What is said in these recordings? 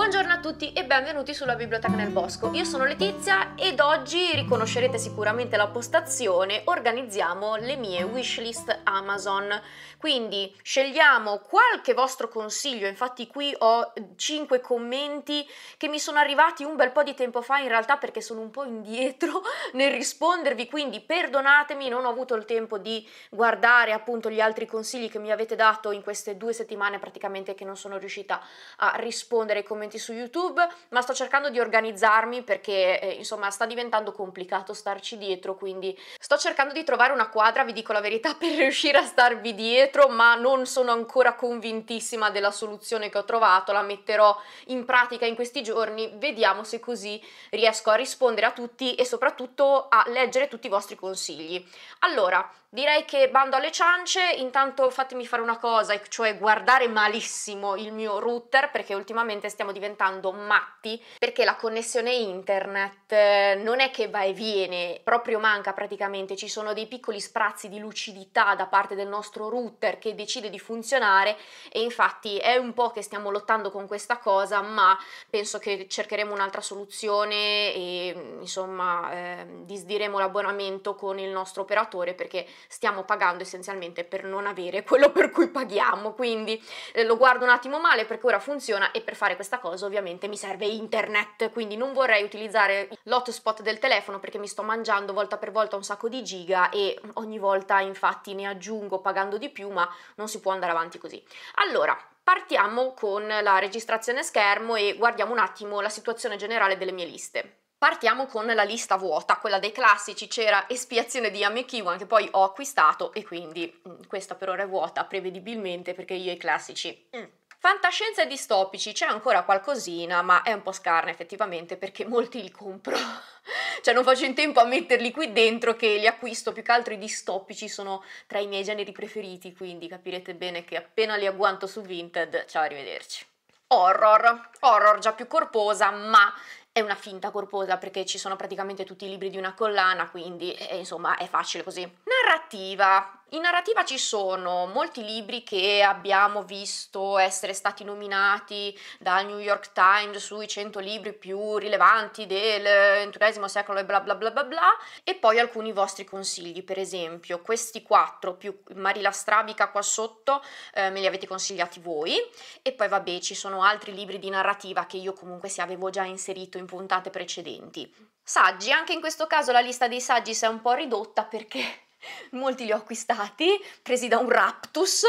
Buongiorno a tutti e benvenuti sulla Biblioteca nel Bosco. Io sono Letizia ed oggi riconoscerete sicuramente la postazione organizziamo le mie wishlist Amazon. Quindi scegliamo qualche vostro consiglio, infatti qui ho 5 commenti che mi sono arrivati un bel po' di tempo fa in realtà perché sono un po' indietro nel rispondervi, quindi perdonatemi, non ho avuto il tempo di guardare appunto gli altri consigli che mi avete dato in queste due settimane praticamente che non sono riuscita a rispondere ai commenti contenuti su YouTube, ma sto cercando di organizzarmi perché eh, insomma sta diventando complicato starci dietro, quindi sto cercando di trovare una quadra, vi dico la verità, per riuscire a starvi dietro, ma non sono ancora convintissima della soluzione che ho trovato, la metterò in pratica in questi giorni, vediamo se così riesco a rispondere a tutti e soprattutto a leggere tutti i vostri consigli. Allora, Direi che bando alle ciance, intanto fatemi fare una cosa, cioè guardare malissimo il mio router perché ultimamente stiamo diventando matti perché la connessione internet eh, non è che va e viene, proprio manca praticamente, ci sono dei piccoli sprazzi di lucidità da parte del nostro router che decide di funzionare e infatti è un po' che stiamo lottando con questa cosa ma penso che cercheremo un'altra soluzione e insomma eh, disdiremo l'abbonamento con il nostro operatore perché stiamo pagando essenzialmente per non avere quello per cui paghiamo, quindi eh, lo guardo un attimo male perché ora funziona e per fare questa cosa ovviamente mi serve internet, quindi non vorrei utilizzare l'hotspot del telefono perché mi sto mangiando volta per volta un sacco di giga e ogni volta infatti ne aggiungo pagando di più, ma non si può andare avanti così. Allora, partiamo con la registrazione schermo e guardiamo un attimo la situazione generale delle mie liste. Partiamo con la lista vuota, quella dei classici, c'era Espiazione di Kiwan che poi ho acquistato e quindi mm, questa per ora è vuota prevedibilmente perché io i classici... Mh. Mm. Fantascienza e distopici c'è ancora qualcosina, ma è un po' scarna effettivamente perché molti li compro. cioè non faccio in tempo a metterli qui dentro che li acquisto, più che altro i distopici sono tra i miei generi preferiti, quindi capirete bene che appena li agguanto su Vinted, ciao, arrivederci. Horror, horror già più corposa, ma è una finta corposa perché ci sono praticamente tutti i libri di una collana, quindi eh, insomma è facile così. Narrativa. In narrativa ci sono molti libri che abbiamo visto essere stati nominati dal New York Times sui 100 libri più rilevanti del XXI eh, secolo e bla bla bla bla bla e poi alcuni vostri consigli, per esempio questi quattro più Marila Strabica qua sotto eh, me li avete consigliati voi e poi vabbè ci sono altri libri di narrativa che io comunque se avevo già inserito in puntate precedenti. Saggi, anche in questo caso la lista dei saggi si è un po' ridotta perché molti li ho acquistati, presi da un raptus.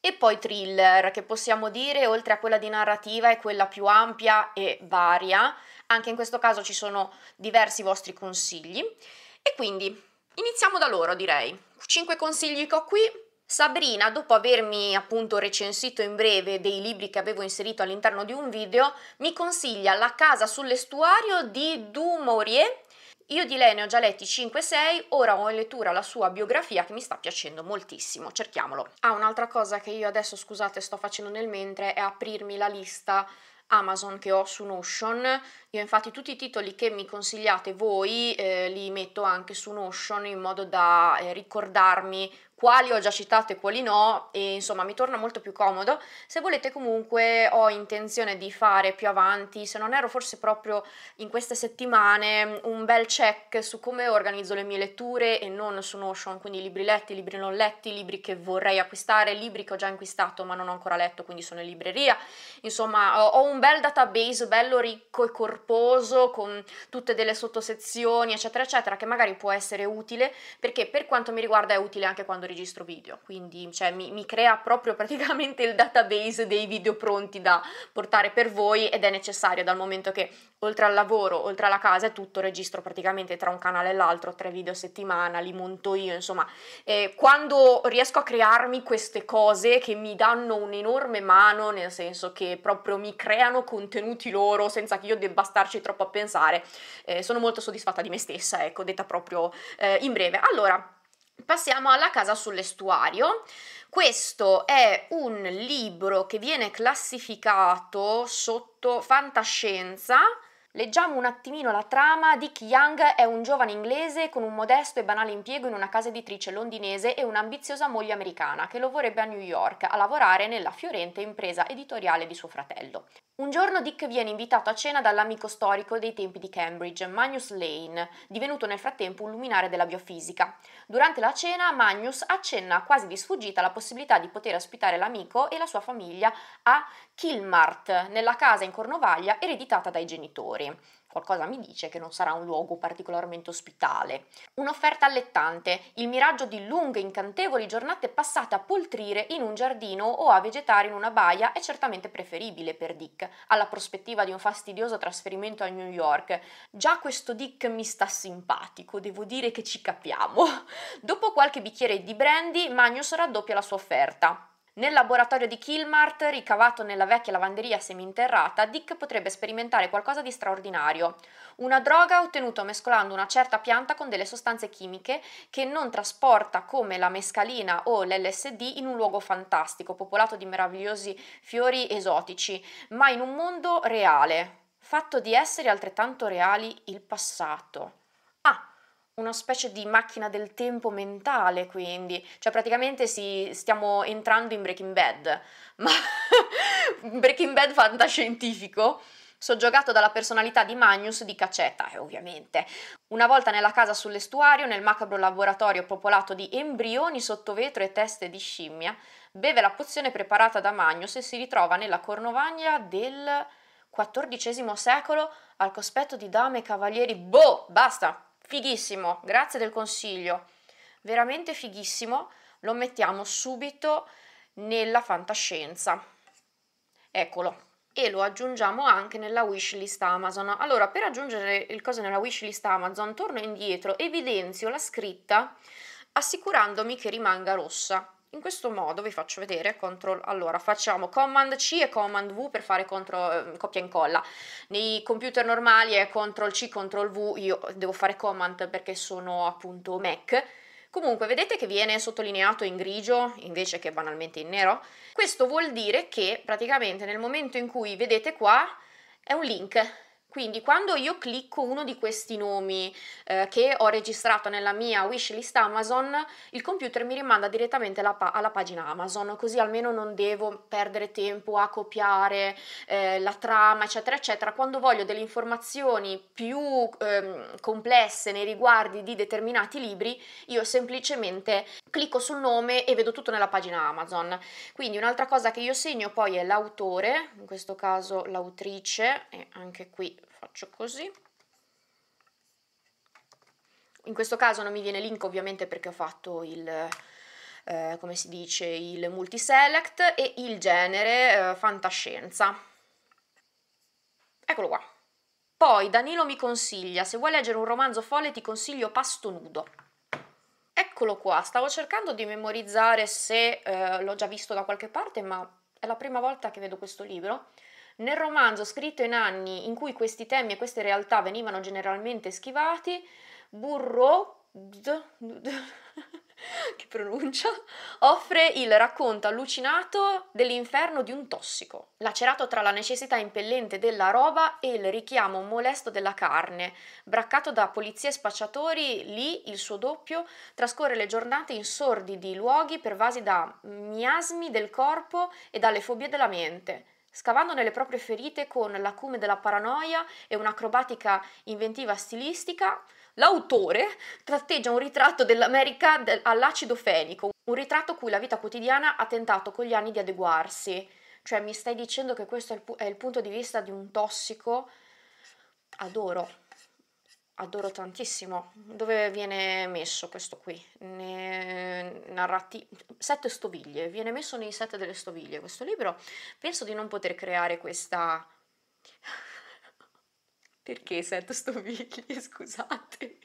E poi thriller, che possiamo dire, oltre a quella di narrativa, è quella più ampia e varia. Anche in questo caso ci sono diversi vostri consigli. E quindi iniziamo da loro, direi. Cinque consigli che ho qui. Sabrina, dopo avermi appunto recensito in breve dei libri che avevo inserito all'interno di un video, mi consiglia La casa sull'estuario di Du Maurier io di lei ne ho già letti 5-6, ora ho in lettura la sua biografia che mi sta piacendo moltissimo, cerchiamolo. Ah, un'altra cosa che io adesso, scusate, sto facendo nel mentre è aprirmi la lista Amazon che ho su Notion. Io infatti tutti i titoli che mi consigliate voi eh, li metto anche su Notion in modo da eh, ricordarmi quali ho già citato e quali no e insomma mi torna molto più comodo. Se volete comunque ho intenzione di fare più avanti, se non ero forse proprio in queste settimane, un bel check su come organizzo le mie letture e non su Notion, quindi libri letti, libri non letti, libri che vorrei acquistare, libri che ho già acquistato ma non ho ancora letto, quindi sono in libreria. Insomma, ho un bel database bello ricco e corposo con tutte delle sottosezioni, eccetera, eccetera, che magari può essere utile perché per quanto mi riguarda è utile anche quando quando registro video, quindi cioè, mi, mi, crea proprio praticamente il database dei video pronti da portare per voi ed è necessario dal momento che oltre al lavoro, oltre alla casa è tutto, registro praticamente tra un canale e l'altro tre video a settimana, li monto io, insomma, eh, quando riesco a crearmi queste cose che mi danno un'enorme mano, nel senso che proprio mi creano contenuti loro senza che io debba starci troppo a pensare, eh, sono molto soddisfatta di me stessa, ecco, detta proprio eh, in breve. Allora, Passiamo alla casa sull'estuario. Questo è un libro che viene classificato sotto fantascienza. Leggiamo un attimino la trama. Dick Young è un giovane inglese con un modesto e banale impiego in una casa editrice londinese e un'ambiziosa moglie americana che lo vorrebbe a New York a lavorare nella fiorente impresa editoriale di suo fratello. Un giorno Dick viene invitato a cena dall'amico storico dei tempi di Cambridge, Magnus Lane, divenuto nel frattempo un luminare della biofisica. Durante la cena Magnus accenna quasi di sfuggita la possibilità di poter ospitare l'amico e la sua famiglia a Kilmart, nella casa in Cornovaglia ereditata dai genitori qualcosa mi dice che non sarà un luogo particolarmente ospitale. Un'offerta allettante, il miraggio di lunghe incantevoli giornate passate a poltrire in un giardino o a vegetare in una baia è certamente preferibile per Dick, alla prospettiva di un fastidioso trasferimento a New York. Già questo Dick mi sta simpatico, devo dire che ci capiamo. Dopo qualche bicchiere di brandy, Magnus raddoppia la sua offerta. Nel laboratorio di Kilmart, ricavato nella vecchia lavanderia seminterrata, Dick potrebbe sperimentare qualcosa di straordinario. Una droga ottenuta mescolando una certa pianta con delle sostanze chimiche che non trasporta come la mescalina o l'LSD in un luogo fantastico, popolato di meravigliosi fiori esotici, ma in un mondo reale, fatto di esseri altrettanto reali il passato una specie di macchina del tempo mentale, quindi, cioè praticamente si, stiamo entrando in Breaking Bad, ma Breaking Bad fantascientifico, soggiogato dalla personalità di Magnus di Caceta, eh, ovviamente. Una volta nella casa sull'estuario, nel macabro laboratorio popolato di embrioni sotto vetro e teste di scimmia, beve la pozione preparata da Magnus e si ritrova nella cornovagna del XIV secolo al cospetto di dame e cavalieri. Boh, basta! Fighissimo, grazie del consiglio. Veramente fighissimo, lo mettiamo subito nella fantascienza. Eccolo. E lo aggiungiamo anche nella wishlist Amazon. Allora, per aggiungere il coso nella wishlist Amazon, torno indietro, evidenzio la scritta assicurandomi che rimanga rossa in questo modo vi faccio vedere control allora facciamo command c e command v per fare control, eh, copia e incolla nei computer normali è control c control v io devo fare command perché sono appunto mac Comunque vedete che viene sottolineato in grigio invece che banalmente in nero? Questo vuol dire che praticamente nel momento in cui vedete qua è un link quindi quando io clicco uno di questi nomi eh, che ho registrato nella mia wishlist Amazon, il computer mi rimanda direttamente alla, pa- alla pagina Amazon, così almeno non devo perdere tempo a copiare eh, la trama, eccetera, eccetera. Quando voglio delle informazioni più ehm, complesse nei riguardi di determinati libri, io semplicemente clicco sul nome e vedo tutto nella pagina Amazon. Quindi un'altra cosa che io segno poi è l'autore, in questo caso l'autrice, e anche qui faccio così in questo caso non mi viene link ovviamente perché ho fatto il eh, come si dice il multiselect e il genere eh, fantascienza eccolo qua poi Danilo mi consiglia se vuoi leggere un romanzo folle ti consiglio Pasto nudo eccolo qua stavo cercando di memorizzare se eh, l'ho già visto da qualche parte ma è la prima volta che vedo questo libro nel romanzo, scritto in anni in cui questi temi e queste realtà venivano generalmente schivati, Burro che pronuncia, offre il racconto allucinato dell'inferno di un tossico, lacerato tra la necessità impellente della roba e il richiamo molesto della carne. Braccato da polizie e spacciatori, lì il suo doppio trascorre le giornate in sordidi luoghi pervasi da miasmi del corpo e dalle fobie della mente scavando nelle proprie ferite con l'acume della paranoia e un'acrobatica inventiva stilistica, l'autore tratteggia un ritratto dell'America all'acido fenico, un ritratto cui la vita quotidiana ha tentato con gli anni di adeguarsi. Cioè mi stai dicendo che questo è il, pu- è il punto di vista di un tossico? Adoro adoro tantissimo. Dove viene messo questo qui? Ne... Narrati... Sette stoviglie, viene messo nei sette delle stoviglie questo libro. Penso di non poter creare questa... Perché sette stoviglie? Scusate,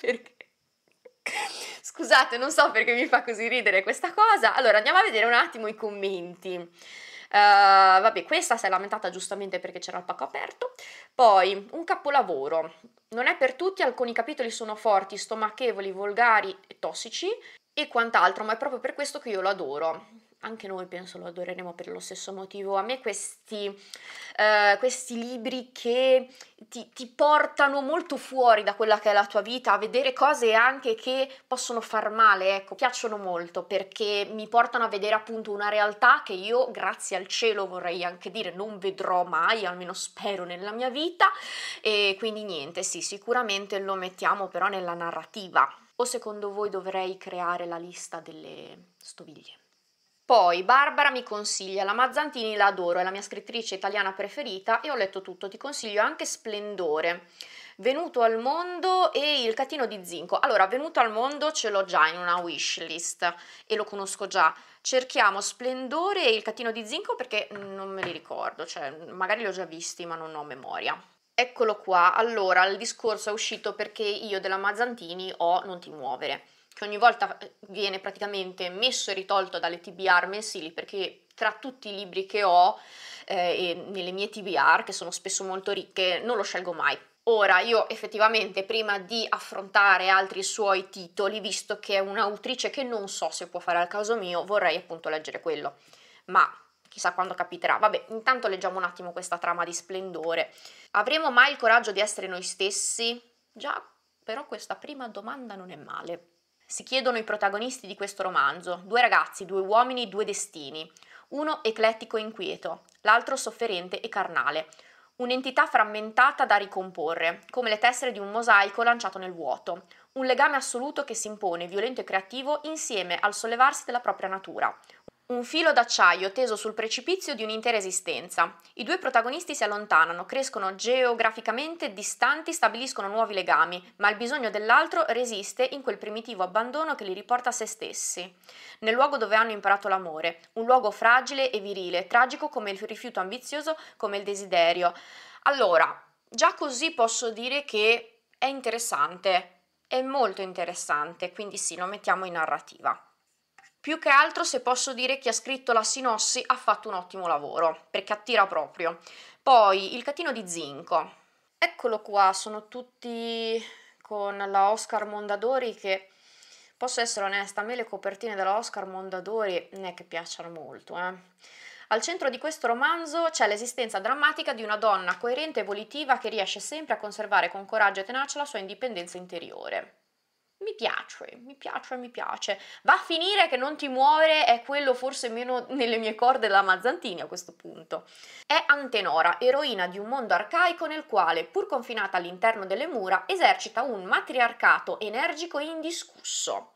perché? Scusate, non so perché mi fa così ridere questa cosa. Allora, andiamo a vedere un attimo i commenti. Uh, vabbè, questa si è lamentata giustamente perché c'era il pacco aperto. Poi, un capolavoro. Non è per tutti, alcuni capitoli sono forti, stomachevoli, volgari e tossici e quant'altro, ma è proprio per questo che io lo adoro anche noi penso lo adoreremo per lo stesso motivo. A me questi, uh, questi libri che ti, ti, portano molto fuori da quella che è la tua vita, a vedere cose anche che possono far male, ecco, piacciono molto perché mi portano a vedere appunto una realtà che io, grazie al cielo vorrei anche dire, non vedrò mai, almeno spero nella mia vita. E quindi niente, sì, sicuramente lo mettiamo però nella narrativa. O secondo voi dovrei creare la lista delle stoviglie? Poi Barbara mi consiglia la Mazzantini, la adoro, è la mia scrittrice italiana preferita e ho letto tutto, ti consiglio anche Splendore. Venuto al mondo e il catino di zinco. Allora, venuto al mondo ce l'ho già in una wishlist e lo conosco già. Cerchiamo Splendore e il catino di zinco perché non me li ricordo, cioè magari li ho già visti ma non ho memoria. Eccolo qua, allora il discorso è uscito perché io della Mazzantini ho Non ti muovere che ogni volta eh, viene praticamente messo e ritolto dalle TBR mensili perché tra tutti i libri che ho eh, e nelle mie TBR, che sono spesso molto ricche, non lo scelgo mai. Ora, io effettivamente prima di affrontare altri suoi titoli, visto che è un'autrice che non so se può fare al caso mio, vorrei appunto leggere quello. Ma chissà quando capiterà. Vabbè, intanto leggiamo un attimo questa trama di splendore. Avremo mai il coraggio di essere noi stessi? Già, però questa prima domanda non è male si chiedono i protagonisti di questo romanzo, due ragazzi, due uomini, due destini, uno eclettico e inquieto, l'altro sofferente e carnale, un'entità frammentata da ricomporre, come le tessere di un mosaico lanciato nel vuoto, un legame assoluto che si impone, violento e creativo, insieme al sollevarsi della propria natura, un filo d'acciaio teso sul precipizio di un'intera esistenza. I due protagonisti si allontanano, crescono geograficamente distanti, stabiliscono nuovi legami, ma il bisogno dell'altro resiste in quel primitivo abbandono che li riporta a se stessi, nel luogo dove hanno imparato l'amore, un luogo fragile e virile, tragico come il rifiuto ambizioso, come il desiderio. Allora, già così posso dire che è interessante, è molto interessante, quindi sì, lo mettiamo in narrativa. Più che altro, se posso dire, chi ha scritto la Sinossi ha fatto un ottimo lavoro, perché attira proprio. Poi, il catino di zinco. Eccolo qua, sono tutti con la Oscar Mondadori che... Posso essere onesta, a me le copertine della Oscar Mondadori non è che piacciono molto, eh. Al centro di questo romanzo c'è l'esistenza drammatica di una donna coerente e volitiva che riesce sempre a conservare con coraggio e tenacia la sua indipendenza interiore mi piace, mi piace, mi piace. Va a finire che non ti muovere è quello forse meno nelle mie corde della Mazzantini a questo punto. È Antenora, eroina di un mondo arcaico nel quale, pur confinata all'interno delle mura, esercita un matriarcato energico e indiscusso.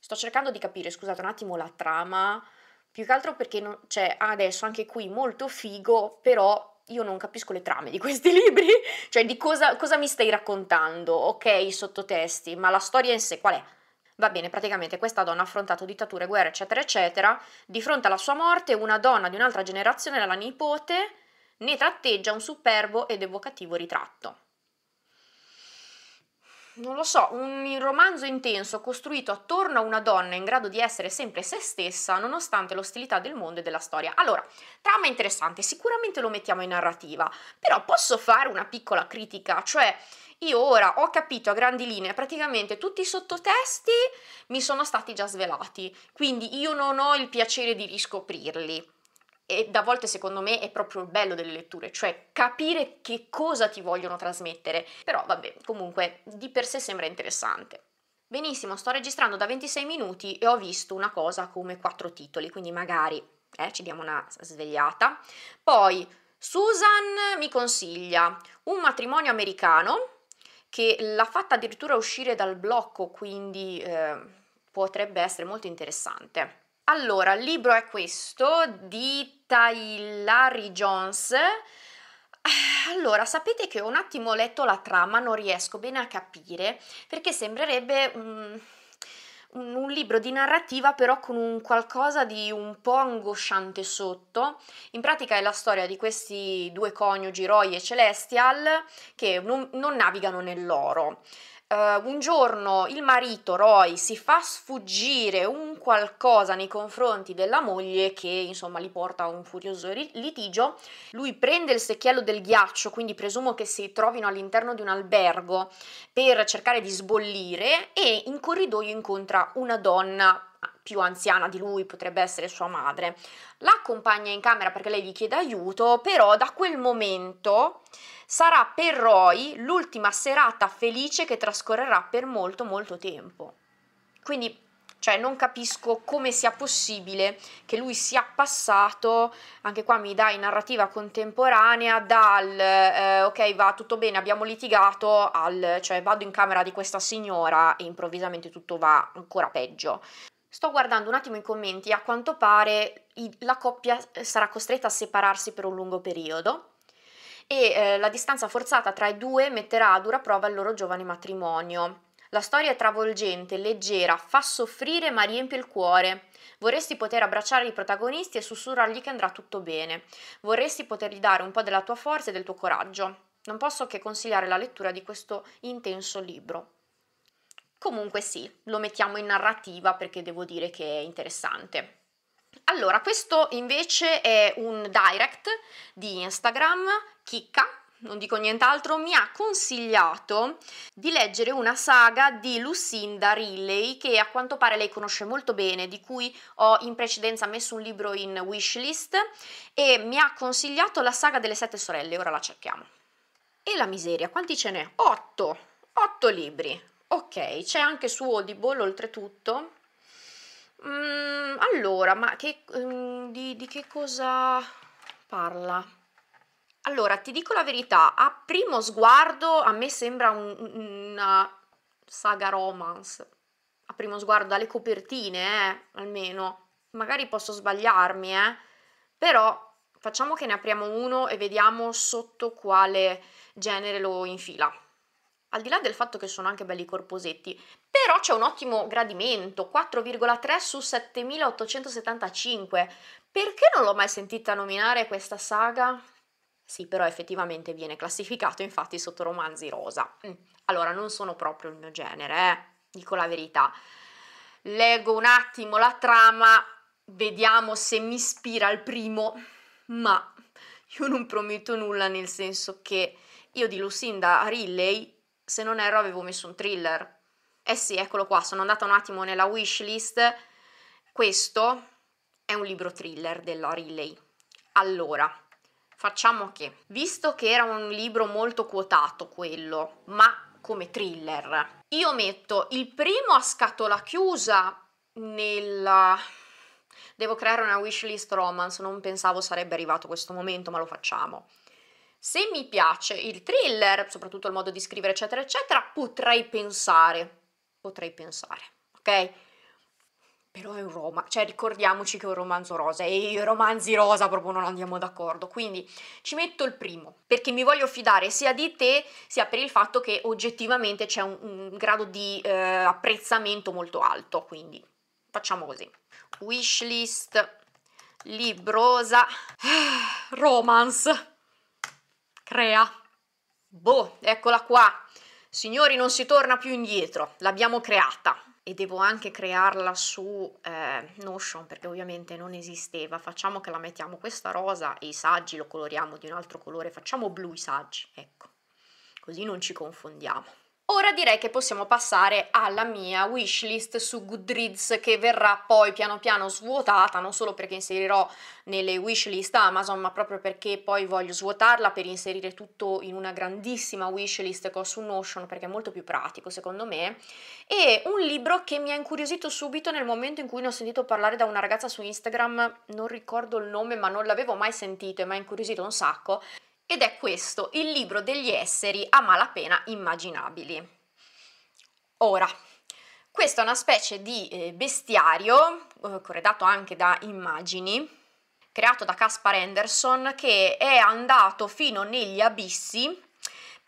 Sto cercando di capire, scusate un attimo, la trama, più che altro perché c'è cioè, adesso anche qui molto figo, però io non capisco le trame di questi libri, cioè di cosa, cosa mi stai raccontando, ok, i sottotesti, ma la storia in sé qual è? Va bene, praticamente questa donna ha affrontato dittature, guerre, eccetera, eccetera. Di fronte alla sua morte, una donna di un'altra generazione, la nipote, ne tratteggia un superbo ed evocativo ritratto non lo so, un romanzo intenso costruito attorno a una donna in grado di essere sempre se stessa nonostante l'ostilità del mondo e della storia. Allora, trama interessante, sicuramente lo mettiamo in narrativa, però posso fare una piccola critica, cioè io ora ho capito a grandi linee praticamente tutti i sottotesti mi sono stati già svelati, quindi io non ho il piacere di riscoprirli e da volte secondo me è proprio il bello delle letture, cioè capire che cosa ti vogliono trasmettere. Però vabbè, comunque di per sé sembra interessante. Benissimo, sto registrando da 26 minuti e ho visto una cosa come quattro titoli, quindi magari eh, ci diamo una svegliata. Poi Susan mi consiglia un matrimonio americano che l'ha fatta addirittura uscire dal blocco, quindi eh, potrebbe essere molto interessante. Allora, il libro è questo di Taylari Jones. Eh, allora, sapete che ho un attimo letto la trama, non riesco bene a capire, perché sembrerebbe um, un libro di narrativa però con un qualcosa di un po' angosciante sotto. In pratica è la storia di questi due coniugi, Roy e Celestial, che non, non navigano nell'oro. Uh, un giorno il marito Roy si fa sfuggire un qualcosa nei confronti della moglie che insomma li porta a un furioso litigio. Lui prende il secchiello del ghiaccio, quindi presumo che si trovino all'interno di un albergo per cercare di sbollire e in corridoio incontra una donna più anziana di lui, potrebbe essere sua madre. La accompagna in camera perché lei gli chiede aiuto, però da quel momento sarà per Roy l'ultima serata felice che trascorrerà per molto molto tempo. Quindi cioè non capisco come sia possibile che lui sia passato, anche qua mi dà in narrativa contemporanea, dal eh, ok va tutto bene, abbiamo litigato, al cioè vado in camera di questa signora e improvvisamente tutto va ancora peggio. Sto guardando un attimo i commenti, a quanto pare la coppia sarà costretta a separarsi per un lungo periodo e eh, la distanza forzata tra i due metterà a dura prova il loro giovane matrimonio. La storia è travolgente, leggera, fa soffrire ma riempie il cuore. Vorresti poter abbracciare i protagonisti e sussurrargli che andrà tutto bene. Vorresti potergli dare un po' della tua forza e del tuo coraggio. Non posso che consigliare la lettura di questo intenso libro. Comunque sì, lo mettiamo in narrativa perché devo dire che è interessante. Allora, questo invece è un direct di Instagram, chicca, non dico nient'altro, mi ha consigliato di leggere una saga di Lucinda Riley che a quanto pare lei conosce molto bene, di cui ho in precedenza messo un libro in wishlist e mi ha consigliato la saga delle sette sorelle, ora la cerchiamo. E la miseria, quanti ce n'è? Otto! Otto libri! Ok, c'è anche su Audible oltretutto. Mm, allora, ma che, mm, di, di che cosa parla? Allora, ti dico la verità, a primo sguardo a me sembra un, una saga romance, a primo sguardo dalle copertine, eh, almeno. Magari posso sbagliarmi, eh. Però facciamo che ne apriamo uno e vediamo sotto quale genere lo infila. Al di là del fatto che sono anche belli corposetti, però c'è un ottimo gradimento, 4,3 su 7875. Perché non l'ho mai sentita nominare questa saga? Sì, però effettivamente viene classificato infatti sotto romanzi rosa. Mm. Allora, non sono proprio il mio genere, eh? dico la verità. Leggo un attimo la trama, vediamo se mi ispira il primo, ma io non prometto nulla nel senso che io di Lucinda Riley, se non erro, avevo messo un thriller. Eh sì, eccolo qua, sono andata un attimo nella wishlist. Questo è un libro thriller della Riley. Allora, Facciamo che, visto che era un libro molto quotato quello, ma come thriller, io metto il primo a scatola chiusa nella... Devo creare una wishlist romance, non pensavo sarebbe arrivato questo momento, ma lo facciamo. Se mi piace il thriller, soprattutto il modo di scrivere, eccetera, eccetera, potrei pensare, potrei pensare, ok? però è un romanzo, cioè ricordiamoci che è un romanzo rosa e i romanzi rosa proprio non andiamo d'accordo, quindi ci metto il primo perché mi voglio fidare sia di te sia per il fatto che oggettivamente c'è un, un grado di eh, apprezzamento molto alto, quindi facciamo così. Wishlist, librosa, romance, crea. Boh, eccola qua. Signori, non si torna più indietro, l'abbiamo creata e devo anche crearla su eh, Notion perché ovviamente non esisteva, facciamo che la mettiamo questa rosa e i saggi lo coloriamo di un altro colore, facciamo blu i saggi, ecco, così non ci confondiamo. Ora direi che possiamo passare alla mia wishlist su Goodreads che verrà poi piano piano svuotata, non solo perché inserirò nelle wishlist Amazon, ma proprio perché poi voglio svuotarla per inserire tutto in una grandissima wishlist che ho su Notion perché è molto più pratico secondo me. E un libro che mi ha incuriosito subito nel momento in cui ne ho sentito parlare da una ragazza su Instagram, non ricordo il nome ma non l'avevo mai sentito e mi ha incuriosito un sacco ed è questo il libro degli esseri a malapena immaginabili. Ora, questo è una specie di eh, bestiario, eh, corredato anche da immagini, creato da Caspar Anderson, che è andato fino negli abissi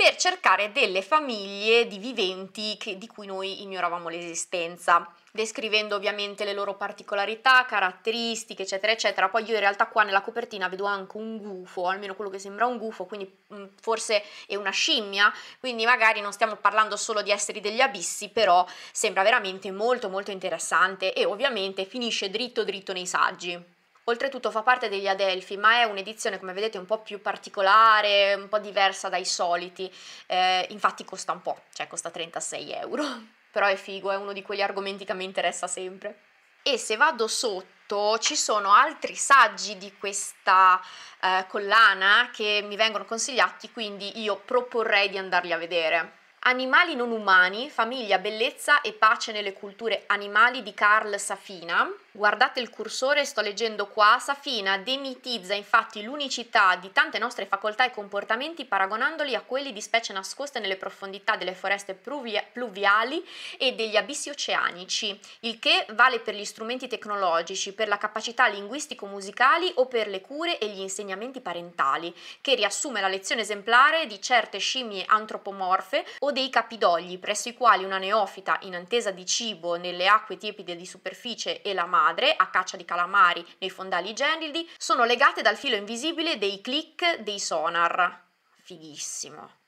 per cercare delle famiglie di viventi che, di cui noi ignoravamo l'esistenza descrivendo ovviamente le loro particolarità, caratteristiche, eccetera, eccetera. Poi io in realtà qua nella copertina vedo anche un gufo, almeno quello che sembra un gufo, quindi mm, forse è una scimmia, quindi magari non stiamo parlando solo di esseri degli abissi, però sembra veramente molto molto interessante e ovviamente finisce dritto dritto nei saggi. Oltretutto fa parte degli Adelphi, ma è un'edizione, come vedete, un po' più particolare, un po' diversa dai soliti. Eh, infatti costa un po', cioè costa 36 euro. Però è figo, è uno di quegli argomenti che mi interessa sempre. E se vado sotto ci sono altri saggi di questa eh, collana che mi vengono consigliati, quindi io proporrei di andarli a vedere. Animali non umani, famiglia, bellezza e pace nelle culture animali di Carl Safina Guardate il cursore, sto leggendo qua. Safina demitizza infatti l'unicità di tante nostre facoltà e comportamenti paragonandoli a quelli di specie nascoste nelle profondità delle foreste pluvia pluviali e degli abissi oceanici, il che vale per gli strumenti tecnologici, per la capacità linguistico-musicali o per le cure e gli insegnamenti parentali, che riassume la lezione esemplare di certe scimmie antropomorfe o dei capidogli presso i quali una neofita in attesa di cibo nelle acque tiepide di superficie e la mare madre, a caccia di calamari nei fondali gelidi, sono legate dal filo invisibile dei click dei sonar. Fighissimo.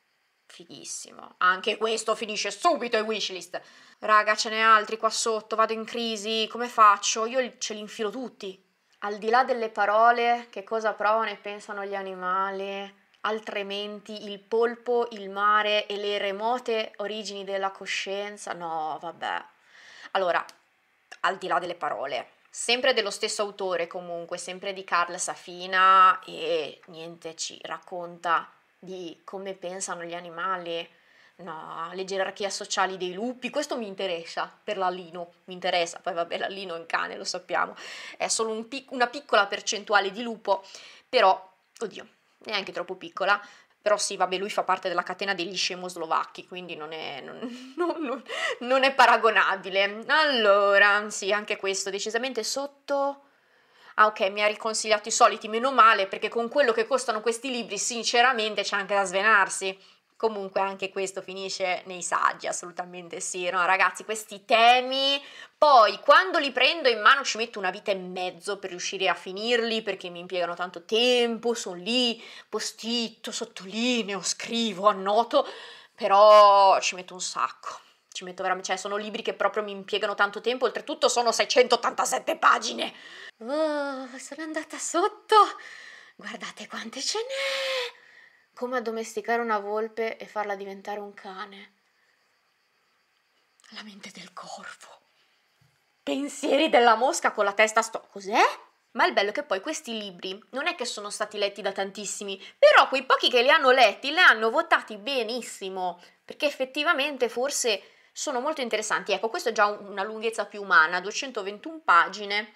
Fighissimo. Anche questo finisce subito in wishlist. Raga, ce n'è altri qua sotto, vado in crisi, come faccio? Io ce li infilo tutti. Al di là delle parole, che cosa provano e pensano gli animali? altrimenti il polpo, il mare e le remote origini della coscienza. No, vabbè. Allora, al di là delle parole. Sempre dello stesso autore comunque, sempre di Carl Safina e niente ci racconta di come pensano gli animali, no, le gerarchie sociali dei lupi, questo mi interessa per l'allino, mi interessa, poi vabbè l'allino è un cane, lo sappiamo, è solo un pic- una piccola percentuale di lupo, però, oddio, neanche troppo piccola, però sì, vabbè, lui fa parte della catena degli scemoslovacchi, quindi non è, non, non, non è paragonabile. Allora, sì, anche questo, decisamente sotto... Ah ok, mi ha riconsigliato i soliti, meno male, perché con quello che costano questi libri, sinceramente, c'è anche da svenarsi. Comunque anche questo finisce nei saggi, assolutamente sì, no ragazzi, questi temi poi quando li prendo in mano ci metto una vita e mezzo per riuscire a finirli perché mi impiegano tanto tempo, sono lì, postito, sottolineo, scrivo, annoto, però ci metto un sacco. Ci metto veramente, cioè sono libri che proprio mi impiegano tanto tempo, oltretutto sono 687 pagine. Oh, sono andata sotto. Guardate quante ce n'è come addomesticare una volpe e farla diventare un cane. La mente del corvo. Pensieri della mosca con la testa sto. Cos'è? Ma il bello è che poi questi libri non è che sono stati letti da tantissimi, però quei pochi che li hanno letti le hanno votati benissimo, perché effettivamente forse sono molto interessanti. Ecco, questo è già una lunghezza più umana, 221 pagine.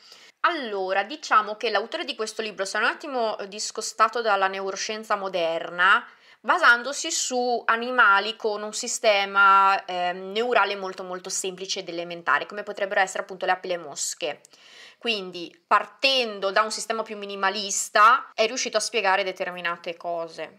Allora, diciamo che l'autore di questo libro si è un attimo eh, discostato dalla neuroscienza moderna, basandosi su animali con un sistema eh, neurale molto molto semplice ed elementare, come potrebbero essere appunto le api e le mosche. Quindi, partendo da un sistema più minimalista, è riuscito a spiegare determinate cose,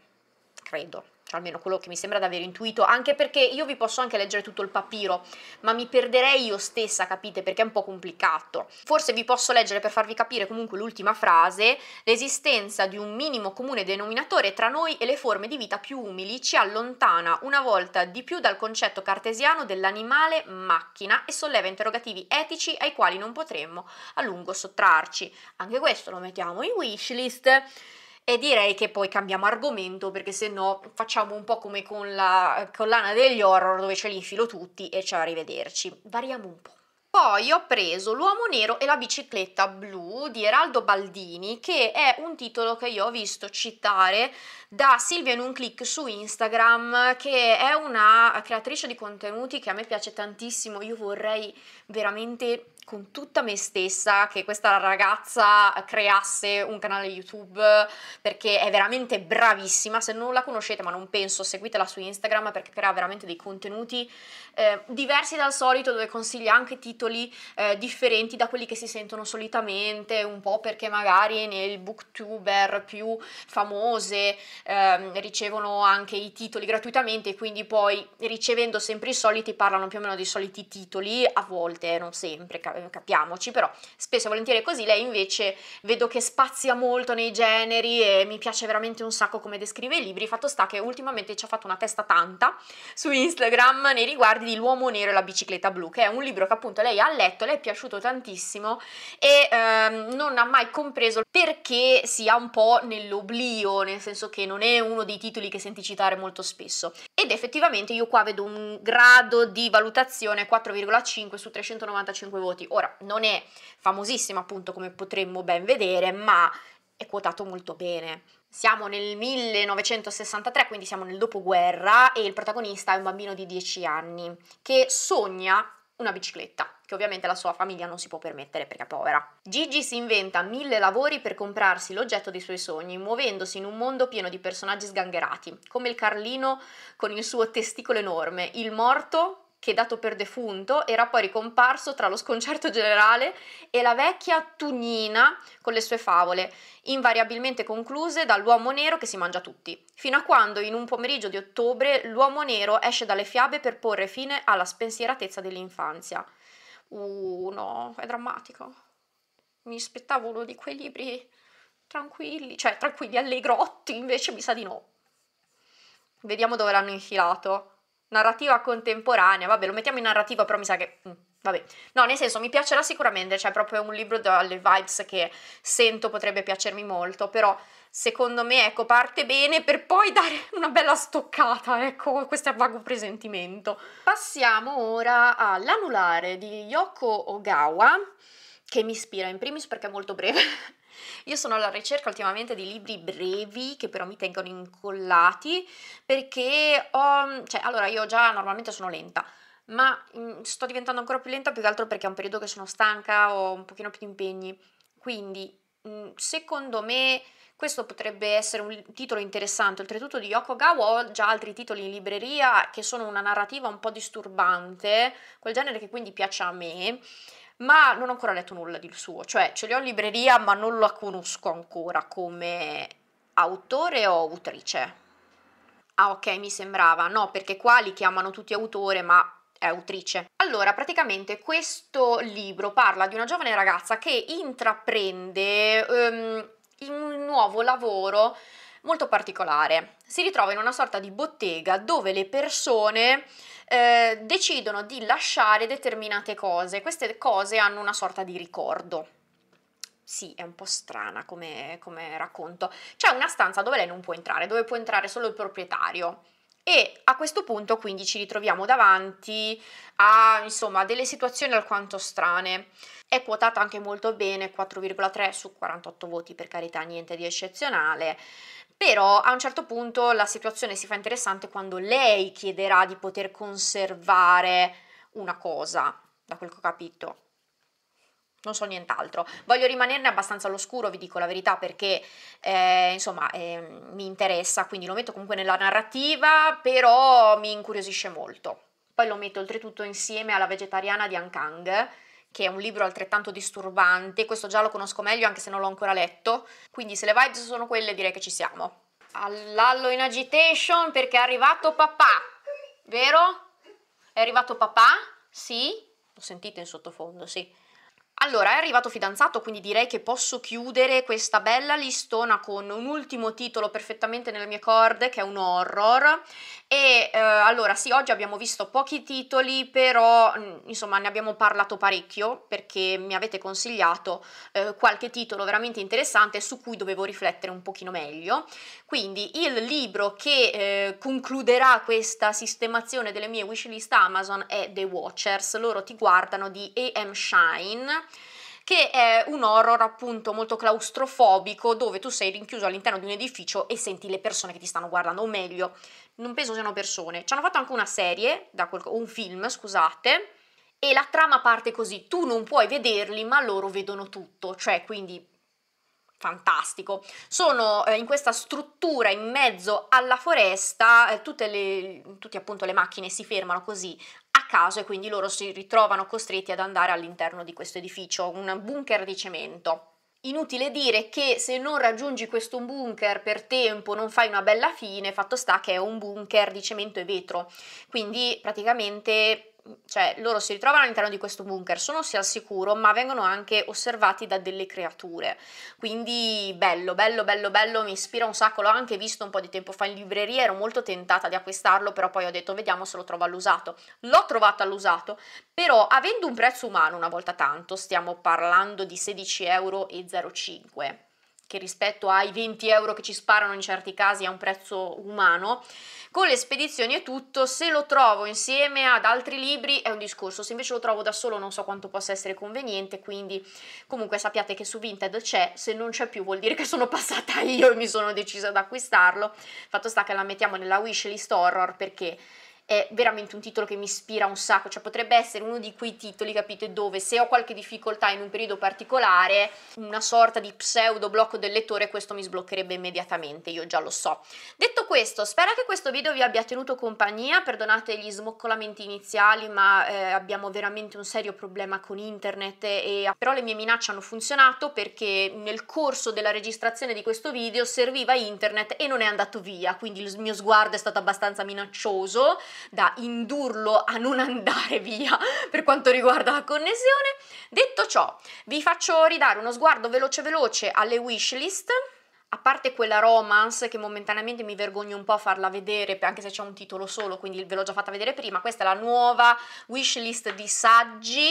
credo cioè almeno quello che mi sembra di aver intuito, anche perché io vi posso anche leggere tutto il papiro, ma mi perderei io stessa, capite, perché è un po' complicato. Forse vi posso leggere per farvi capire comunque l'ultima frase, l'esistenza di un minimo comune denominatore tra noi e le forme di vita più umili ci allontana una volta di più dal concetto cartesiano dell'animale macchina e solleva interrogativi etici ai quali non potremmo a lungo sottrarci. Anche questo lo mettiamo in wishlist. E direi che poi cambiamo argomento perché se no facciamo un po' come con la eh, collana degli horror dove ce li infilo tutti e ciao arrivederci. Variamo un po'. Poi ho preso L'uomo nero e la bicicletta blu di Eraldo Baldini, che è un titolo che io ho visto citare da Silvia in un click su Instagram, che è una creatrice di contenuti che a me piace tantissimo. Io vorrei veramente con tutta me stessa che questa ragazza creasse un canale YouTube perché è veramente bravissima. Se non la conoscete, ma non penso, seguitela su Instagram perché crea veramente dei contenuti eh, diversi dal solito dove consiglia anche titoli eh, differenti da quelli che si sentono solitamente, un po' perché magari nel booktuber più famose eh, ricevono anche i titoli gratuitamente e quindi poi ricevendo sempre i soliti parlano più o meno dei soliti titoli, a volte non sempre, capito? Eh, capiamoci, però spesso e volentieri è così, lei invece vedo che spazia molto nei generi e mi piace veramente un sacco come descrive i libri, fatto sta che ultimamente ci ha fatto una testa tanta su Instagram nei riguardi di L'uomo nero e la bicicletta blu, che è un libro che appunto lei ha letto, le è piaciuto tantissimo e ehm, non ha mai compreso perché sia un po' nell'oblio, nel senso che non è uno dei titoli che senti citare molto spesso. Ed effettivamente io qua vedo un grado di valutazione 4,5 su 395 voti, Ora, non è famosissima appunto come potremmo ben vedere, ma è quotato molto bene. Siamo nel 1963, quindi siamo nel dopoguerra e il protagonista è un bambino di 10 anni che sogna una bicicletta, che ovviamente la sua famiglia non si può permettere perché è povera. Gigi si inventa mille lavori per comprarsi l'oggetto dei suoi sogni, muovendosi in un mondo pieno di personaggi sgangherati, come il Carlino con il suo testicolo enorme, il morto che dato per defunto era poi ricomparso tra lo sconcerto generale e la vecchia Tugnina con le sue favole, invariabilmente concluse dall'uomo nero che si mangia tutti, fino a quando in un pomeriggio di ottobre l'uomo nero esce dalle fiabe per porre fine alla spensieratezza dell'infanzia. Uh, no, è drammatico. Mi aspettavo uno di quei libri tranquilli, cioè tranquilli, allegrotti, invece mi sa di no. Vediamo dove l'hanno infilato narrativa contemporanea, vabbè lo mettiamo in narrativa però mi sa che... Mm, vabbè, no nel senso mi piacerà sicuramente, c'è cioè, proprio un libro dalle vibes che sento potrebbe piacermi molto, però secondo me ecco parte bene per poi dare una bella stoccata, ecco questo è vago presentimento. Passiamo ora all'anulare di Yoko Ogawa che mi ispira in primis perché è molto breve io sono alla ricerca ultimamente di libri brevi che però mi tengono incollati perché ho, mm, cioè allora io già normalmente sono lenta, ma mh, mm, sto diventando ancora più lenta più che altro perché è un periodo che sono stanca, ho un pochino più di impegni, quindi mh, mm, secondo me questo potrebbe essere un titolo interessante, oltretutto di Yokogawa ho già altri titoli in libreria che sono una narrativa un po' disturbante, quel genere che quindi piace a me, ma non ho ancora letto nulla di suo, cioè ce li ho in libreria ma non la conosco ancora come autore o autrice. Ah ok, mi sembrava, no perché qua li chiamano tutti autore ma è autrice. Allora, praticamente questo libro parla di una giovane ragazza che intraprende um, un nuovo lavoro molto particolare. Si ritrova in una sorta di bottega dove le persone eh, decidono di lasciare determinate cose. Queste cose hanno una sorta di ricordo. Sì, è un po' strana come, come racconto. C'è una stanza dove lei non può entrare, dove può entrare solo il proprietario. E a questo punto quindi ci ritroviamo davanti a insomma, delle situazioni alquanto strane. È quotata anche molto bene, 4,3 su 48 voti per carità, niente di eccezionale, però a un certo punto la situazione si fa interessante quando lei chiederà di poter conservare una cosa, da quel che ho capito. Non so nient'altro. Voglio rimanerne abbastanza all'oscuro, vi dico la verità, perché eh, insomma eh, mi interessa, quindi lo metto comunque nella narrativa, però mi incuriosisce molto. Poi lo metto oltretutto insieme alla vegetariana di Ankang, che è un libro altrettanto disturbante, questo già lo conosco meglio anche se non l'ho ancora letto, quindi se le vibes sono quelle direi che ci siamo. All'allo in agitation perché è arrivato papà, vero? È arrivato papà? Sì? Lo sentite in sottofondo, sì. Allora, è arrivato fidanzato, quindi direi che posso chiudere questa bella listona con un ultimo titolo perfettamente nelle mie corde, che è un horror. E eh, allora, sì, oggi abbiamo visto pochi titoli, però mm, insomma ne abbiamo parlato parecchio perché mi avete consigliato eh, qualche titolo veramente interessante su cui dovevo riflettere un pochino meglio. Quindi il libro che eh, concluderà questa sistemazione delle mie wishlist Amazon è The Watchers, loro ti guardano di A.M. Shine che è un horror appunto molto claustrofobico dove tu sei rinchiuso all'interno di un edificio e senti le persone che ti stanno guardando, o meglio, non penso siano persone. Ci hanno fatto anche una serie, quel... un film, scusate, e la trama parte così, tu non puoi vederli ma loro vedono tutto, cioè quindi fantastico. Sono eh, in questa struttura in mezzo alla foresta, eh, tutte, le, tutte appunto le macchine si fermano così caso e quindi loro si ritrovano costretti ad andare all'interno di questo edificio, un bunker di cemento. Inutile dire che se non raggiungi questo bunker per tempo non fai una bella fine, fatto sta che è un bunker di cemento e vetro, quindi praticamente cioè loro si ritrovano all'interno di questo bunker, sono sia al sicuro, ma vengono anche osservati da delle creature. Quindi bello, bello, bello, bello, mi ispira un sacco, l'ho anche visto un po' di tempo fa in libreria, ero molto tentata di acquistarlo, però poi ho detto vediamo se lo trovo all'usato. L'ho trovato all'usato, però avendo un prezzo umano una volta tanto, stiamo parlando di 16,05 euro che rispetto ai 20 euro che ci sparano in certi casi è un prezzo umano, con le spedizioni e tutto, se lo trovo insieme ad altri libri è un discorso, se invece lo trovo da solo non so quanto possa essere conveniente, quindi comunque sappiate che su Vinted c'è, se non c'è più vuol dire che sono passata io e mi sono decisa ad acquistarlo, fatto sta che la mettiamo nella wishlist horror perché è veramente un titolo che mi ispira un sacco, cioè potrebbe essere uno di quei titoli, capite, dove se ho qualche difficoltà in un periodo particolare, una sorta di pseudo blocco del lettore, questo mi sbloccherebbe immediatamente, io già lo so. Detto questo, spero che questo video vi abbia tenuto compagnia, perdonate gli smoccolamenti iniziali, ma eh, abbiamo veramente un serio problema con internet e però le mie minacce hanno funzionato perché nel corso della registrazione di questo video serviva internet e non è andato via, quindi il mio sguardo è stato abbastanza minaccioso da indurlo a non andare via per quanto riguarda la connessione. Detto ciò, vi faccio ridare uno sguardo veloce veloce alle wishlist a parte quella romance che momentaneamente mi vergogno un po' a farla vedere, anche se c'è un titolo solo, quindi ve l'ho già fatta vedere prima, questa è la nuova wishlist di saggi.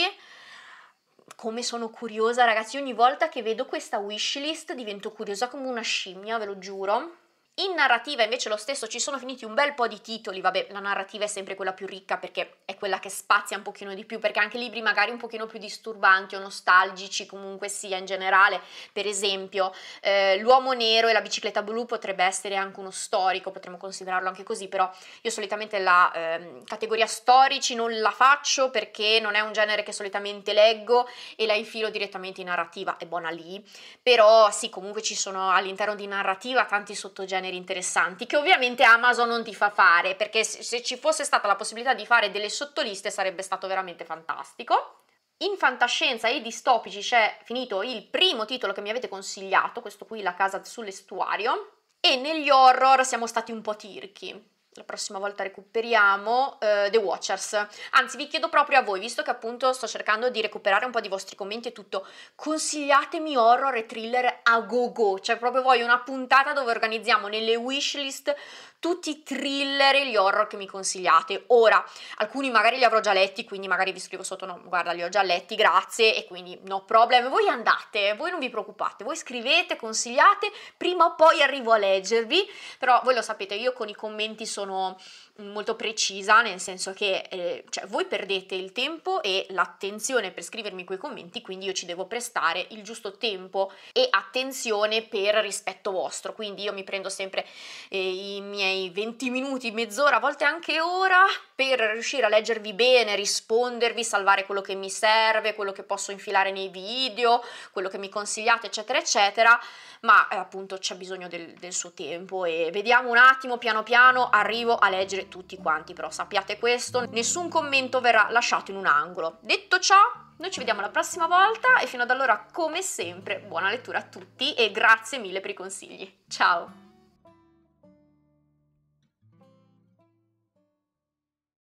Come sono curiosa, ragazzi, ogni volta che vedo questa wishlist divento curiosa come una scimmia, ve lo giuro. In narrativa invece lo stesso ci sono finiti un bel po' di titoli, vabbè la narrativa è sempre quella più ricca perché è quella che spazia un pochino di più, perché anche libri magari un pochino più disturbanti o nostalgici comunque sia in generale, per esempio eh, L'uomo nero e la bicicletta blu potrebbe essere anche uno storico, potremmo considerarlo anche così, però io solitamente la eh, categoria storici non la faccio perché non è un genere che solitamente leggo e la infilo direttamente in narrativa, è buona lì, però sì comunque ci sono all'interno di narrativa tanti sottogeneri rimanere interessanti, che ovviamente Amazon non ti fa fare, perché se ci fosse stata la possibilità di fare delle sottoliste sarebbe stato veramente fantastico. In fantascienza e distopici c'è finito il primo titolo che mi avete consigliato, questo qui La casa sull'estuario, e negli horror siamo stati un po' tirchi la prossima volta recuperiamo eh, The Watchers. Anzi, vi chiedo proprio a voi, visto che appunto sto cercando di recuperare un po' di vostri commenti e tutto, consigliatemi horror e thriller a go go, cioè proprio voglio una puntata dove organizziamo nelle wishlist tutti i thriller e gli horror che mi consigliate. Ora, alcuni magari li avrò già letti, quindi magari vi scrivo sotto, no, guarda, li ho già letti, grazie, e quindi no problem. Voi andate, voi non vi preoccupate, voi scrivete, consigliate, prima o poi arrivo a leggervi, però voi lo sapete, io con i commenti sono molto precisa, nel senso che eh, cioè, voi perdete il tempo e l'attenzione per scrivermi quei commenti, quindi io ci devo prestare il giusto tempo e attenzione per rispetto vostro. Quindi io mi prendo sempre eh, i miei 20 minuti, mezz'ora, a volte anche ora per riuscire a leggervi bene, rispondervi, salvare quello che mi serve, quello che posso infilare nei video, quello che mi consigliate, eccetera, eccetera, ma eh, appunto c'è bisogno del, del suo tempo e vediamo un attimo, piano piano arrivo a leggere tutti quanti, però sappiate questo, nessun commento verrà lasciato in un angolo. Detto ciò, noi ci vediamo la prossima volta e fino ad allora, come sempre, buona lettura a tutti e grazie mille per i consigli. Ciao!